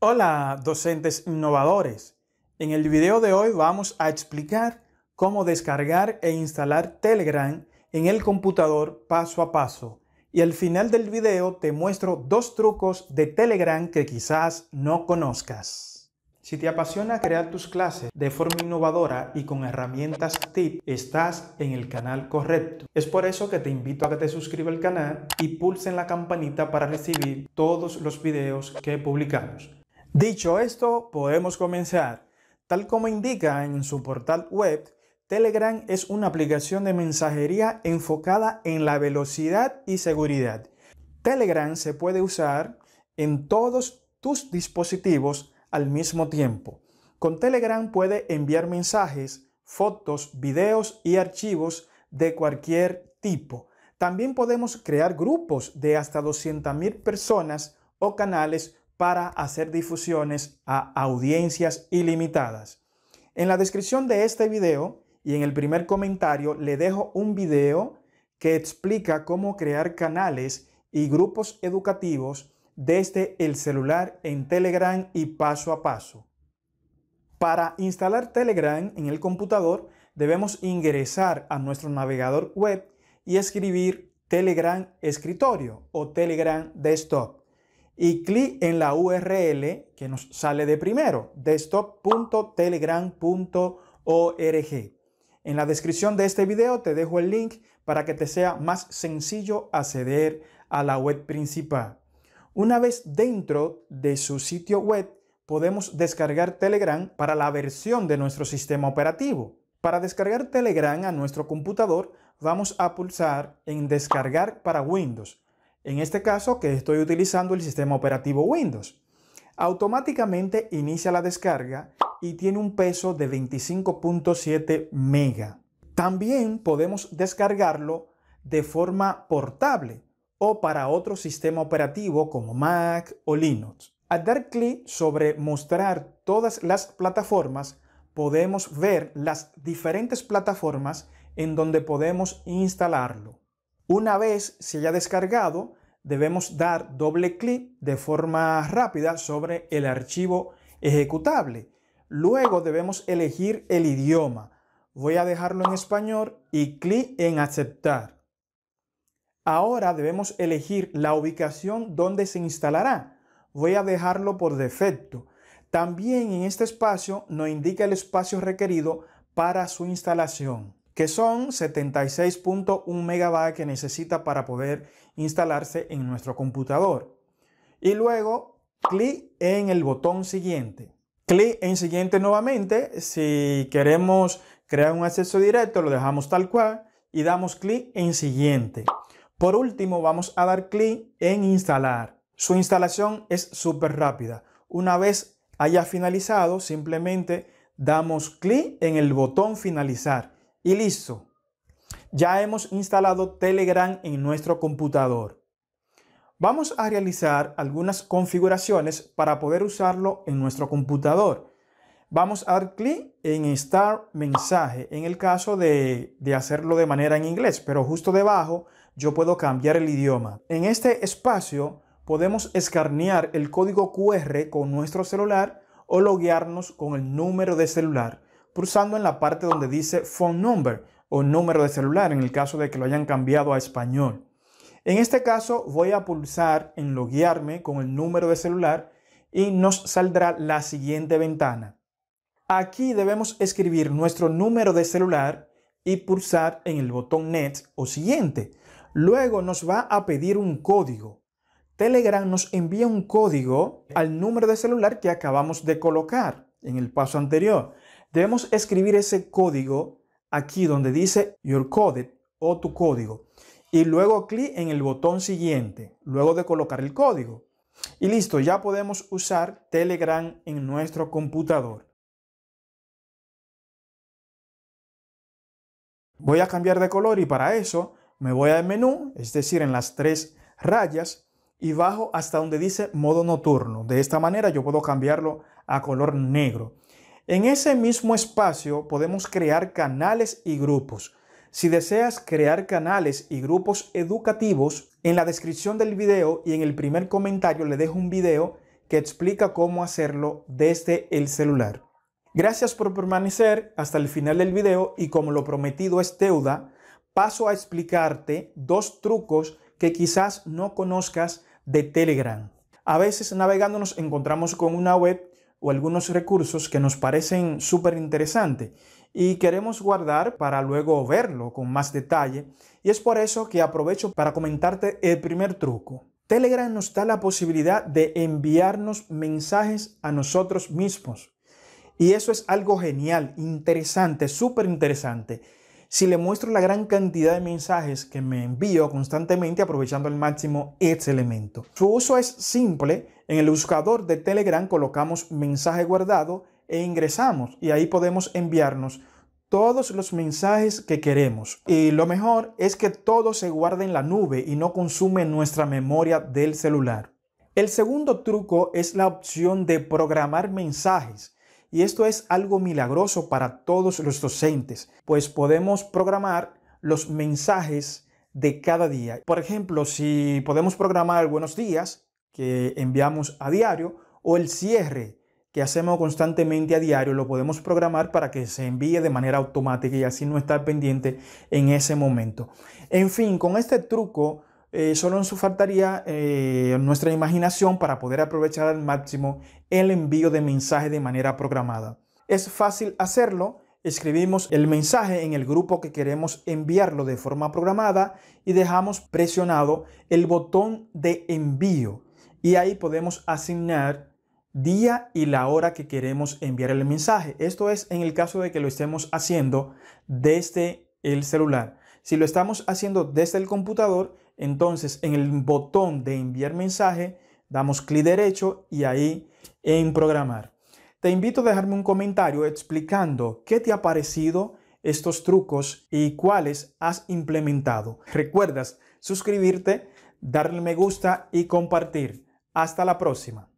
Hola docentes innovadores. En el video de hoy vamos a explicar cómo descargar e instalar Telegram en el computador paso a paso. Y al final del video te muestro dos trucos de Telegram que quizás no conozcas. Si te apasiona crear tus clases de forma innovadora y con herramientas TIP, estás en el canal correcto. Es por eso que te invito a que te suscribas al canal y pulsen la campanita para recibir todos los videos que publicamos. Dicho esto, podemos comenzar. Tal como indica en su portal web, Telegram es una aplicación de mensajería enfocada en la velocidad y seguridad. Telegram se puede usar en todos tus dispositivos al mismo tiempo. Con Telegram puede enviar mensajes, fotos, videos y archivos de cualquier tipo. También podemos crear grupos de hasta 200.000 personas o canales para hacer difusiones a audiencias ilimitadas. En la descripción de este video y en el primer comentario le dejo un video que explica cómo crear canales y grupos educativos desde el celular en Telegram y paso a paso. Para instalar Telegram en el computador debemos ingresar a nuestro navegador web y escribir Telegram escritorio o Telegram desktop y clic en la URL que nos sale de primero, desktop.telegram.org. En la descripción de este video te dejo el link para que te sea más sencillo acceder a la web principal. Una vez dentro de su sitio web, podemos descargar Telegram para la versión de nuestro sistema operativo. Para descargar Telegram a nuestro computador, vamos a pulsar en Descargar para Windows en este caso que estoy utilizando el sistema operativo Windows. Automáticamente inicia la descarga y tiene un peso de 25.7 MB. También podemos descargarlo de forma portable o para otro sistema operativo como Mac o Linux. Al dar clic sobre mostrar todas las plataformas, podemos ver las diferentes plataformas en donde podemos instalarlo. Una vez se haya descargado, debemos dar doble clic de forma rápida sobre el archivo ejecutable. Luego debemos elegir el idioma. Voy a dejarlo en español y clic en aceptar. Ahora debemos elegir la ubicación donde se instalará. Voy a dejarlo por defecto. También en este espacio nos indica el espacio requerido para su instalación que son 76.1 MB que necesita para poder instalarse en nuestro computador. Y luego clic en el botón siguiente. Clic en siguiente nuevamente. Si queremos crear un acceso directo, lo dejamos tal cual y damos clic en siguiente. Por último, vamos a dar clic en instalar. Su instalación es súper rápida. Una vez haya finalizado, simplemente damos clic en el botón finalizar y listo. Ya hemos instalado Telegram en nuestro computador. Vamos a realizar algunas configuraciones para poder usarlo en nuestro computador. Vamos a dar clic en Start Mensaje en el caso de, hacerlo de manera en inglés, pero justo debajo yo puedo cambiar el idioma. En este espacio podemos escanear el código QR con nuestro celular o loguearnos con el número de celular pulsando en la parte donde dice phone number o número de celular en el caso de que lo hayan cambiado a español. En este caso voy a pulsar en loguearme con el número de celular y nos saldrá la siguiente ventana. Aquí debemos escribir nuestro número de celular y pulsar en el botón Next o siguiente. Luego nos va a pedir un código. Telegram nos envía un código al número de celular que acabamos de colocar en el paso anterior debemos escribir ese código aquí donde dice your code o tu código. Y luego clic en el botón siguiente, luego de colocar el código. Y listo, ya podemos usar Telegram en nuestro computador. Voy a cambiar de color y para eso me voy al menú, es decir, en las tres rayas y bajo hasta donde dice modo nocturno. De esta manera yo puedo cambiarlo a color negro. En ese mismo espacio podemos crear canales y grupos. Si deseas crear canales y grupos educativos, en la descripción del video y en el primer comentario le dejo un video que explica cómo hacerlo desde el celular. Gracias por permanecer hasta el final del video y como lo prometido es deuda, paso a explicarte dos trucos que quizás no conozcas de Telegram. A veces navegando nos encontramos con una web o algunos recursos que nos parecen súper interesantes y queremos guardar para luego verlo con más detalle. Y es por eso que aprovecho para comentarte el primer truco. Telegram nos da la posibilidad de enviarnos mensajes a nosotros mismos. Y eso es algo genial, interesante, súper interesante. Si le muestro la gran cantidad de mensajes que me envío constantemente aprovechando al máximo este elemento. Su uso es simple en el buscador de Telegram colocamos mensaje guardado e ingresamos y ahí podemos enviarnos todos los mensajes que queremos. Y lo mejor es que todo se guarde en la nube y no consume nuestra memoria del celular. El segundo truco es la opción de programar mensajes. Y esto es algo milagroso para todos los docentes, pues podemos programar los mensajes de cada día. Por ejemplo, si podemos programar buenos días, que enviamos a diario o el cierre que hacemos constantemente a diario, lo podemos programar para que se envíe de manera automática y así no estar pendiente en ese momento. En fin, con este truco eh, solo nos faltaría eh, nuestra imaginación para poder aprovechar al máximo el envío de mensaje de manera programada. Es fácil hacerlo, escribimos el mensaje en el grupo que queremos enviarlo de forma programada y dejamos presionado el botón de envío y ahí podemos asignar día y la hora que queremos enviar el mensaje. Esto es en el caso de que lo estemos haciendo desde el celular. Si lo estamos haciendo desde el computador, entonces en el botón de enviar mensaje damos clic derecho y ahí en programar. Te invito a dejarme un comentario explicando qué te ha parecido estos trucos y cuáles has implementado. Recuerdas suscribirte, darle me gusta y compartir. Hasta la próxima.